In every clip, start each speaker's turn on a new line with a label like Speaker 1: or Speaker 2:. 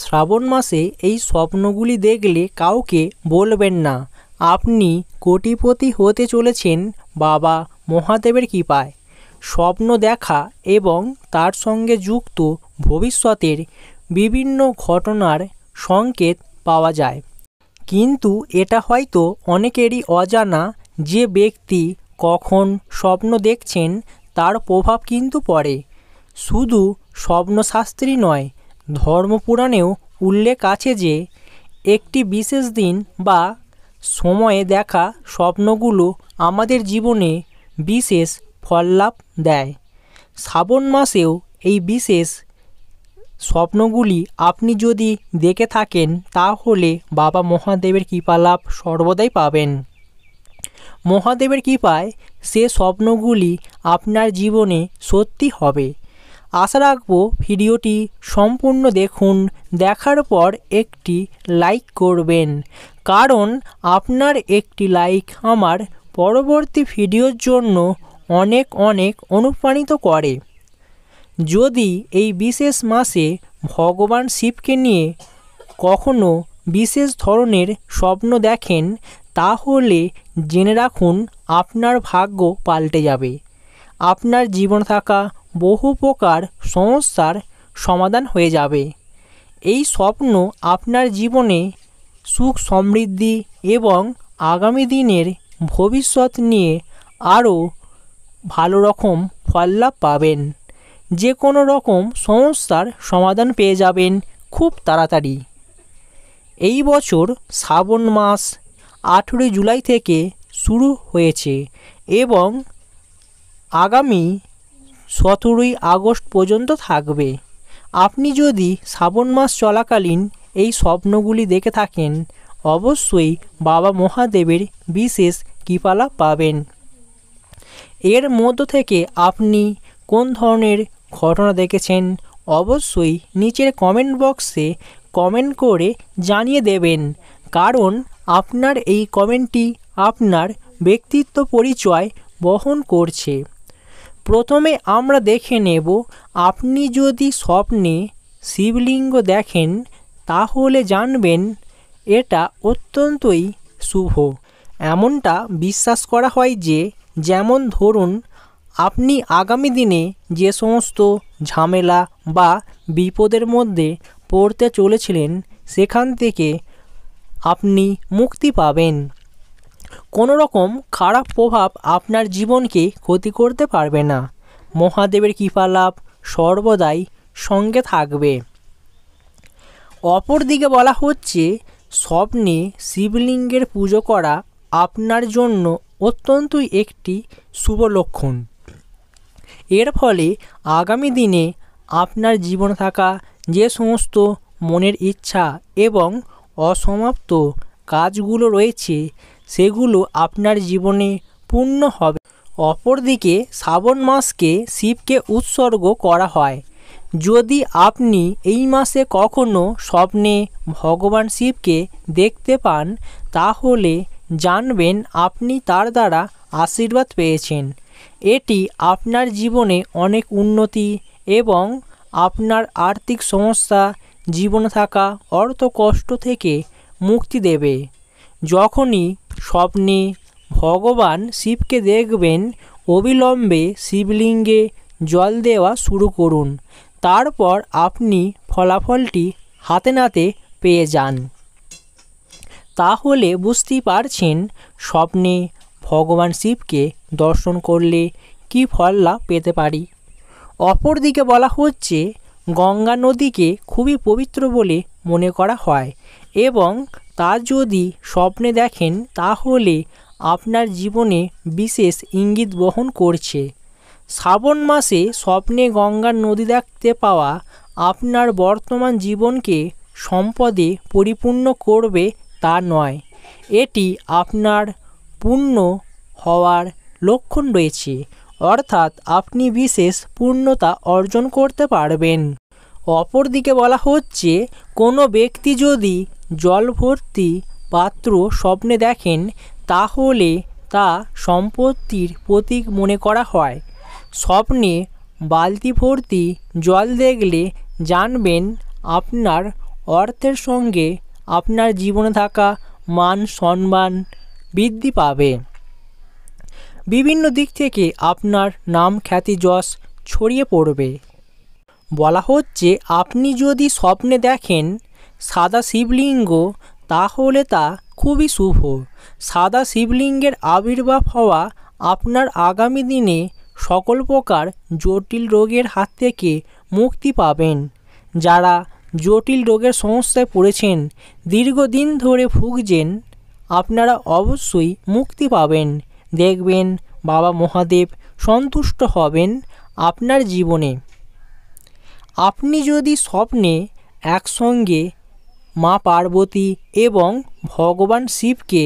Speaker 1: শ্রাবণ মাসে এই স্বপ্নগুলি দেখলে কাউকে বলবেন না আপনি কোটিপতি হতে চলেছেন বাবা মহাদেবের কৃপায় স্বপ্ন দেখা এবং তার সঙ্গে যুক্ত ভবিষ্যতের বিভিন্ন ঘটনার সংকেত পাওয়া যায় কিন্তু এটা হয়তো অনেকেরই অজানা যে ব্যক্তি কখন স্বপ্ন দেখছেন তার প্রভাব কিন্তু পড়ে শুধু স্বপ্নশাস্ত্রী নয় ধর্মপুরাণেও উল্লেখ আছে যে একটি বিশেষ দিন বা সময়ে দেখা স্বপ্নগুলো আমাদের জীবনে বিশেষ ফললাভ দেয় শ্রাবণ মাসেও এই বিশেষ স্বপ্নগুলি আপনি যদি দেখে থাকেন তাহলে বাবা মহাদেবের কৃপা লাভ সর্বদাই পাবেন মহাদেবের কৃপায় সে স্বপ্নগুলি আপনার জীবনে সত্যি হবে আশা রাখবো ভিডিওটি সম্পূর্ণ দেখুন দেখার পর একটি লাইক করবেন কারণ আপনার একটি লাইক আমার পরবর্তী ভিডিওর জন্য অনেক অনেক অনুপ্রাণিত করে যদি এই বিশেষ মাসে ভগবান শিবকে নিয়ে কখনো বিশেষ ধরনের স্বপ্ন দেখেন তাহলে জেনে রাখুন আপনার ভাগ্য পাল্টে যাবে আপনার জীবন থাকা বহু প্রকার সমস্যার সমাধান হয়ে যাবে এই স্বপ্ন আপনার জীবনে সুখ সমৃদ্ধি এবং আগামী দিনের ভবিষ্যৎ নিয়ে আরও ভালো রকম ফললাভ পাবেন যে কোনো রকম সমস্যার সমাধান পেয়ে যাবেন খুব তাড়াতাড়ি এই বছর শ্রাবণ মাস আঠেরোই জুলাই থেকে শুরু হয়েছে এবং আগামী সতেরোই আগস্ট পর্যন্ত থাকবে আপনি যদি শ্রাবণ মাস চলাকালীন এই স্বপ্নগুলি দেখে থাকেন অবশ্যই বাবা মহাদেবের বিশেষ কৃপালা পাবেন এর মধ্য থেকে আপনি কোন ধরনের ঘটনা দেখেছেন অবশ্যই নিচের কমেন্ট বক্সে কমেন্ট করে জানিয়ে দেবেন কারণ আপনার এই কমেন্টটি আপনার ব্যক্তিত্ব পরিচয় বহন করছে প্রথমে আমরা দেখে নেব আপনি যদি স্বপ্নে শিবলিঙ্গ দেখেন তাহলে জানবেন এটা অত্যন্তই শুভ এমনটা বিশ্বাস করা হয় যে যেমন ধরুন আপনি আগামী দিনে যে সমস্ত ঝামেলা বা বিপদের মধ্যে পড়তে চলেছিলেন সেখান থেকে আপনি মুক্তি পাবেন কোনো রকম খারাপ প্রভাব আপনার জীবনকে ক্ষতি করতে পারবে না মহাদেবের কৃপা লাভ সর্বদাই সঙ্গে থাকবে অপরদিকে বলা হচ্ছে স্বপ্নে শিবলিঙ্গের পুজো করা আপনার জন্য অত্যন্তই একটি শুভ লক্ষণ এর ফলে আগামী দিনে আপনার জীবনে থাকা যে সমস্ত মনের ইচ্ছা এবং অসমাপ্ত কাজগুলো রয়েছে সেগুলো আপনার জীবনে পূর্ণ হবে অপরদিকে শ্রাবণ মাসকে শিবকে উৎসর্গ করা হয় যদি আপনি এই মাসে কখনো স্বপ্নে ভগবান শিবকে দেখতে পান তাহলে জানবেন আপনি তার দ্বারা আশীর্বাদ পেয়েছেন এটি আপনার জীবনে অনেক উন্নতি এবং আপনার আর্থিক সমস্যা জীবনে থাকা অর্থ কষ্ট থেকে মুক্তি দেবে যখনই স্বপ্নে ভগবান শিবকে দেখবেন অবিলম্বে শিবলিঙ্গে জল দেওয়া শুরু করুন তারপর আপনি ফলাফলটি হাতে নাতে পেয়ে যান তাহলে বুঝতে পারছেন স্বপ্নে ভগবান শিবকে দর্শন করলে কি ফল লাভ পেতে পারি অপরদিকে বলা হচ্ছে গঙ্গা নদীকে খুবই পবিত্র বলে মনে করা হয় এবং তা যদি স্বপ্নে দেখেন তাহলে আপনার জীবনে বিশেষ ইঙ্গিত বহন করছে শ্রাবণ মাসে স্বপ্নে গঙ্গার নদী দেখতে পাওয়া আপনার বর্তমান জীবনকে সম্পদে পরিপূর্ণ করবে তা নয় এটি আপনার পূর্ণ হওয়ার লক্ষণ রয়েছে অর্থাৎ আপনি বিশেষ পূর্ণতা অর্জন করতে পারবেন অপরদিকে বলা হচ্ছে কোনো ব্যক্তি যদি জল ভর্তি পাত্র স্বপ্নে দেখেন তাহলে তা সম্পত্তির প্রতীক মনে করা হয় স্বপ্নে বালতি ভর্তি জল দেখলে জানবেন আপনার অর্থের সঙ্গে আপনার জীবনে থাকা মান সম্মান বৃদ্ধি পাবে বিভিন্ন দিক থেকে আপনার নাম খ্যাতি যশ ছড়িয়ে পড়বে বলা হচ্ছে আপনি যদি স্বপ্নে দেখেন সাদা শিবলিঙ্গ তাহলে তা খুবই শুভ সাদা শিবলিঙ্গের আবির্ভাব হওয়া আপনার আগামী দিনে সকল প্রকার জটিল রোগের হাত থেকে মুক্তি পাবেন যারা জটিল রোগের সমস্যায় পড়েছেন দীর্ঘদিন ধরে ভুগছেন আপনারা অবশ্যই মুক্তি পাবেন দেখবেন বাবা মহাদেব সন্তুষ্ট হবেন আপনার জীবনে আপনি যদি স্বপ্নে একসঙ্গে মা পার্বতী এবং ভগবান শিবকে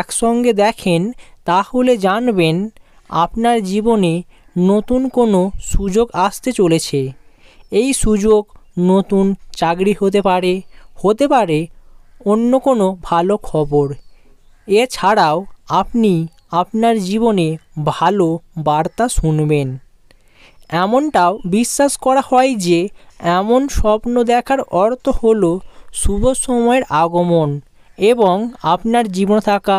Speaker 1: একসঙ্গে দেখেন তাহলে জানবেন আপনার জীবনে নতুন কোনো সুযোগ আসতে চলেছে এই সুযোগ নতুন চাকরি হতে পারে হতে পারে অন্য কোনো ভালো খবর এছাড়াও আপনি আপনার জীবনে ভালো বার্তা শুনবেন এমনটাও বিশ্বাস করা হয় যে এমন স্বপ্ন দেখার অর্থ হলো শুভ সময়ের আগমন এবং আপনার জীবনে থাকা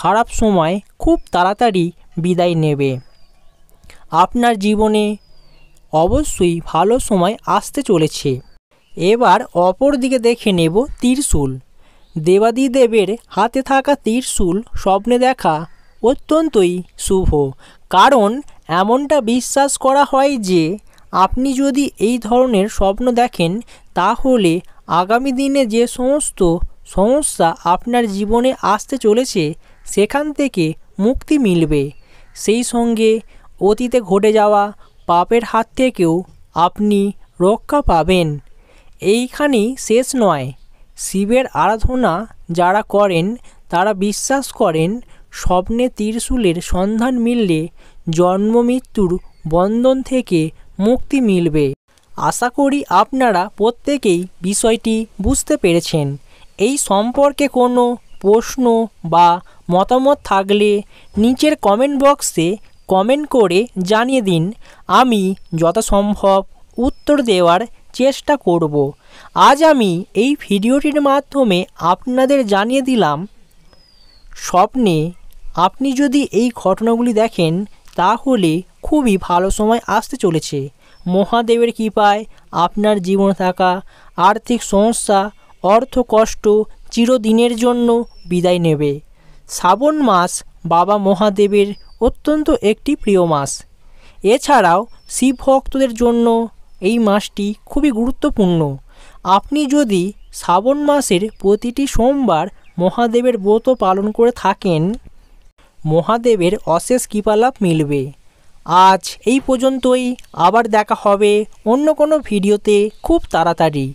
Speaker 1: খারাপ সময় খুব তাড়াতাড়ি বিদায় নেবে আপনার জীবনে অবশ্যই ভালো সময় আসতে চলেছে এবার অপর দিকে দেখে নেব তীরশুল দেবাদিদেবের হাতে থাকা তীরশুল স্বপ্নে দেখা অত্যন্তই শুভ কারণ এমনটা বিশ্বাস করা হয় যে আপনি যদি এই ধরনের স্বপ্ন দেখেন তাহলে আগামী দিনে যে সমস্ত সমস্যা আপনার জীবনে আসতে চলেছে সেখান থেকে মুক্তি মিলবে সেই সঙ্গে অতীতে ঘটে যাওয়া পাপের হাত থেকেও আপনি রক্ষা পাবেন এইখানেই শেষ নয় শিবের আরাধনা যারা করেন তারা বিশ্বাস করেন স্বপ্নে তীরশুলের সন্ধান মিললে জন্ম মৃত্যুর বন্ধন থেকে মুক্তি মিলবে আশা করি আপনারা প্রত্যেকেই বিষয়টি বুঝতে পেরেছেন এই সম্পর্কে কোনো প্রশ্ন বা মতামত থাকলে নিচের কমেন্ট বক্সে কমেন্ট করে জানিয়ে দিন আমি যথাসম্ভব উত্তর দেওয়ার চেষ্টা করব আজ আমি এই ভিডিওটির মাধ্যমে আপনাদের জানিয়ে দিলাম স্বপ্নে আপনি যদি এই ঘটনাগুলি দেখেন তাহলে খুবই ভালো সময় আসতে চলেছে মহাদেবের কৃপায় আপনার জীবনে থাকা আর্থিক সমস্যা অর্থ কষ্ট চিরদিনের জন্য বিদায় নেবে শ্রাবণ মাস বাবা মহাদেবের অত্যন্ত একটি প্রিয় মাস এছাড়াও শিব ভক্তদের জন্য এই মাসটি খুবই গুরুত্বপূর্ণ আপনি যদি শ্রাবণ মাসের প্রতিটি সোমবার মহাদেবের ব্রত পালন করে থাকেন মহাদেবের অশেষ কৃপালাভ মিলবে আজ এই পর্যন্তই আবার দেখা হবে অন্য কোনো ভিডিওতে খুব তাড়াতাড়ি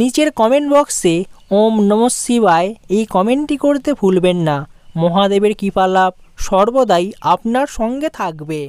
Speaker 1: নিচের কমেন্ট বক্সে ওম নম শিবায় এই কমেন্টটি করতে ভুলবেন না মহাদেবের কৃপালাভ সর্বদাই আপনার সঙ্গে থাকবে